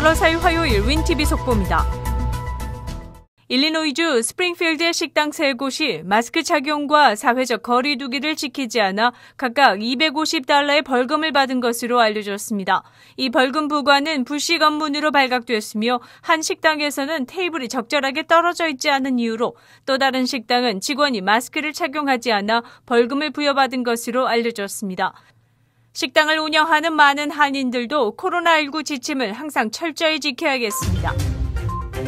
8월 4일 화요일 윈TV 속보입니다. 일리노이주 스프링필드의 식당 3곳이 마스크 착용과 사회적 거리 두기를 지키지 않아 각각 250달러의 벌금을 받은 것으로 알려졌습니다. 이 벌금 부과는 불식 업문으로 발각되었으며 한 식당에서는 테이블이 적절하게 떨어져 있지 않은 이유로 또 다른 식당은 직원이 마스크를 착용하지 않아 벌금을 부여받은 것으로 알려졌습니다. 식당을 운영하는 많은 한인들도 코로나19 지침을 항상 철저히 지켜야겠습니다.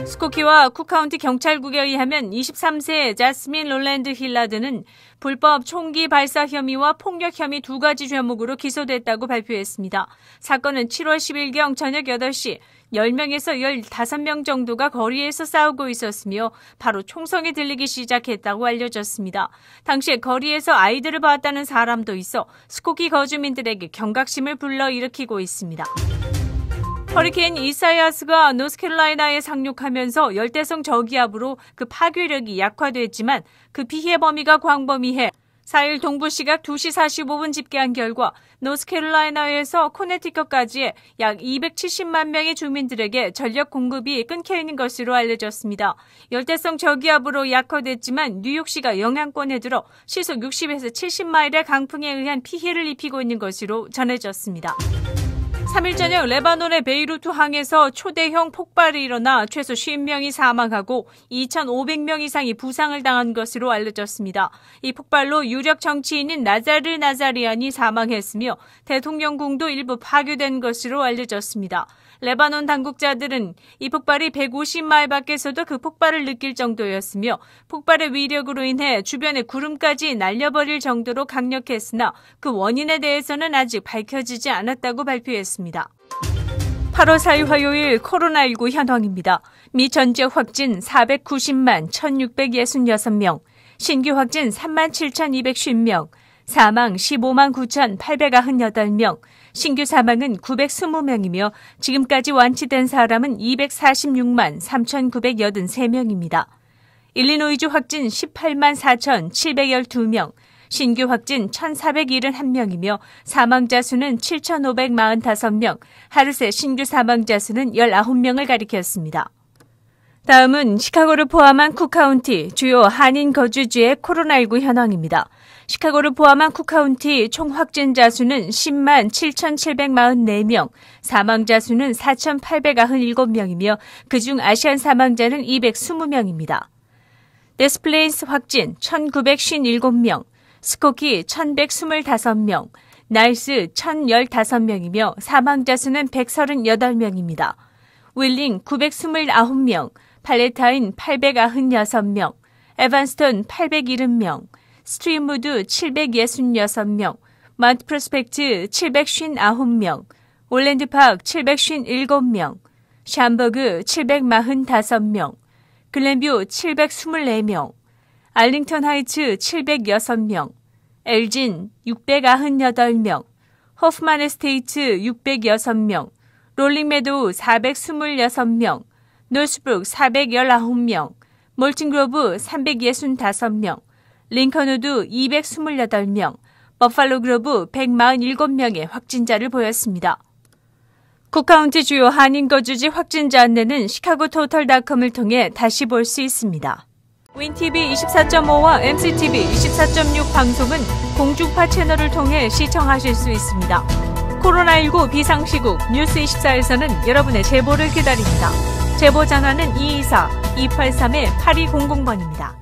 스코키와 쿡카운티 경찰국에 의하면 23세 자스민 롤랜드 힐라드는 불법 총기 발사 혐의와 폭력 혐의 두 가지 죄목으로 기소됐다고 발표했습니다. 사건은 7월 10일경 저녁 8시 10명에서 15명 정도가 거리에서 싸우고 있었으며 바로 총성이 들리기 시작했다고 알려졌습니다. 당시에 거리에서 아이들을 봤다는 사람도 있어 스코키 거주민들에게 경각심을 불러일으키고 있습니다. 허리케인 이사야스가 노스캐롤라이나에 상륙하면서 열대성 저기압으로 그 파괴력이 약화됐지만 그 피해 범위가 광범위해 4일 동부 시각 2시 45분 집계한 결과 노스캐롤라이나에서 코네티컷까지의 약 270만 명의 주민들에게 전력 공급이 끊겨 있는 것으로 알려졌습니다. 열대성 저기압으로 약화됐지만 뉴욕시가 영향권에 들어 시속 60에서 70마일의 강풍에 의한 피해를 입히고 있는 것으로 전해졌습니다. 3일 저녁 레바논의 베이루트 항에서 초대형 폭발이 일어나 최소 1 0명이 사망하고 2,500명 이상이 부상을 당한 것으로 알려졌습니다. 이 폭발로 유력 정치인인 나자르 나자리안이 사망했으며 대통령궁도 일부 파괴된 것으로 알려졌습니다. 레바논 당국자들은 이 폭발이 150마일 밖에서도 그 폭발을 느낄 정도였으며 폭발의 위력으로 인해 주변의 구름까지 날려버릴 정도로 강력했으나 그 원인에 대해서는 아직 밝혀지지 않았다고 발표했습니다. 8월 4일 화요일 코로나19 현황입니다. 미전체 확진 490만 1,666명, 신규 확진 3만 7 2 1 0명 사망 15만 9,898명, 신규 사망은 920명이며 지금까지 완치된 사람은 246만 3,983명입니다. 일리노이주 확진 18만 4,712명, 신규 확진 1,471명이며 사망자 수는 7,545명, 하루 새 신규 사망자 수는 19명을 가리켰습니다. 다음은 시카고를 포함한 쿠카운티 주요 한인 거주지의 코로나19 현황입니다. 시카고를 포함한 쿠카운티 총 확진자 수는 10만 7,744명, 사망자 수는 4,897명이며 그중 아시안 사망자는 220명입니다. 데스플레이스 확진 1,957명, 스코키 1,125명, 나이스 1,015명이며 사망자 수는 138명입니다. 윌링 929명, 팔레타인 896명, 에반스턴 870명, 스트림무드 766명, 마트 프로스펙트 759명, 올랜드 파크 757명, 샴버그 745명, 글램뷰 724명, 알링턴 하이츠 706명, 엘진 698명, 호프만 에스테이트 606명, 롤링메도우 426명, 노스브룩 419명, 몰팅그로브 365명, 링컨우드 228명, 버팔로 그로브 147명의 확진자를 보였습니다. 쿡카운티 주요 한인 거주지 확진자 안내는 시카고 토털닷컴을 통해 다시 볼 수 있습니다. 윈TV 24.5와 MCTV 24.6 방송은 공중파 채널을 통해 시청하실 수 있습니다. 코로나19 비상시국 뉴스24에서는 여러분의 제보를 기다립니다. 제보 전화는 224-283-8200번입니다.